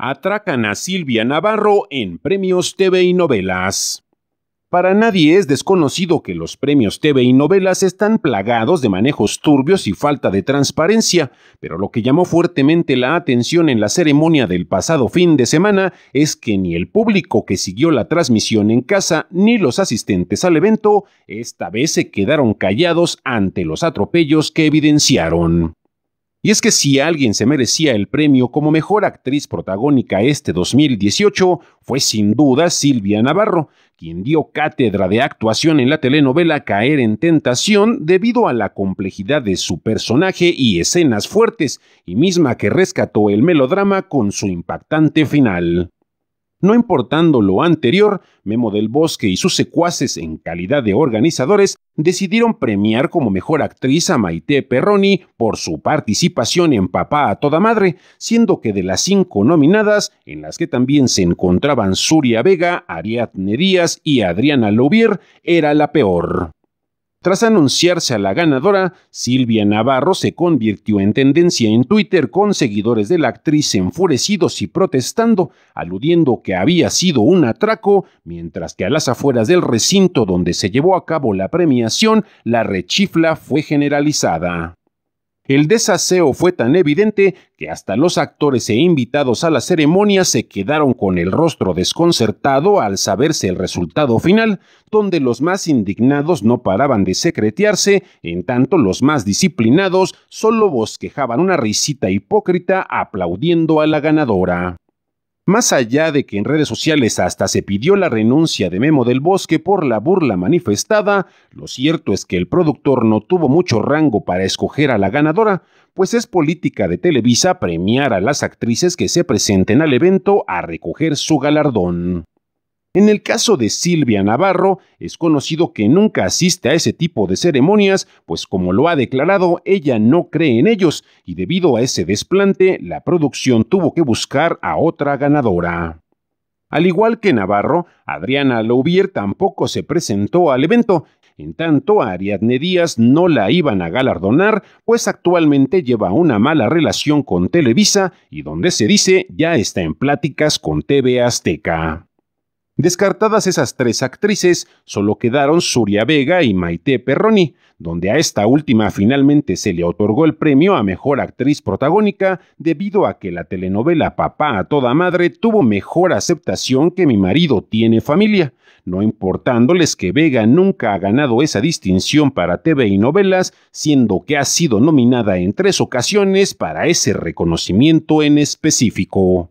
Atracan a Silvia Navarro en Premios TV y Novelas. Para nadie es desconocido que los premios TV y novelas están plagados de manejos turbios y falta de transparencia, pero lo que llamó fuertemente la atención en la ceremonia del pasado fin de semana es que ni el público que siguió la transmisión en casa ni los asistentes al evento esta vez se quedaron callados ante los atropellos que evidenciaron. Y es que si alguien se merecía el premio como mejor actriz protagónica este 2018 fue sin duda Silvia Navarro, quien dio cátedra de actuación en la telenovela Caer en Tentación debido a la complejidad de su personaje y escenas fuertes, y misma que rescató el melodrama con su impactante final. No importando lo anterior, Memo del Bosque y sus secuaces en calidad de organizadores decidieron premiar como mejor actriz a Maite Perroni por su participación en Papá a toda madre, siendo que de las cinco nominadas, en las que también se encontraban Suria Vega, Ariadne Díaz y Adriana Louvier, era la peor. Tras anunciarse a la ganadora, Silvia Navarro se convirtió en tendencia en Twitter con seguidores de la actriz enfurecidos y protestando, aludiendo que había sido un atraco, mientras que a las afueras del recinto donde se llevó a cabo la premiación, la rechifla fue generalizada. El desaseo fue tan evidente que hasta los actores e invitados a la ceremonia se quedaron con el rostro desconcertado al saberse el resultado final, donde los más indignados no paraban de secretearse, en tanto los más disciplinados solo bosquejaban una risita hipócrita aplaudiendo a la ganadora. Más allá de que en redes sociales hasta se pidió la renuncia de Memo del Bosque por la burla manifestada, lo cierto es que el productor no tuvo mucho rango para escoger a la ganadora, pues es política de Televisa premiar a las actrices que se presenten al evento a recoger su galardón. En el caso de Silvia Navarro, es conocido que nunca asiste a ese tipo de ceremonias, pues como lo ha declarado, ella no cree en ellos, y debido a ese desplante, la producción tuvo que buscar a otra ganadora. Al igual que Navarro, Adriana Louvier tampoco se presentó al evento, en tanto, Ariadne Díaz no la iban a galardonar, pues actualmente lleva una mala relación con Televisa y donde se dice ya está en pláticas con TV Azteca. Descartadas esas tres actrices, solo quedaron Suria Vega y Maite Perroni, donde a esta última finalmente se le otorgó el premio a Mejor Actriz Protagónica debido a que la telenovela Papá a toda madre tuvo mejor aceptación que Mi marido tiene familia, no importándoles que Vega nunca ha ganado esa distinción para TV y novelas, siendo que ha sido nominada en tres ocasiones para ese reconocimiento en específico.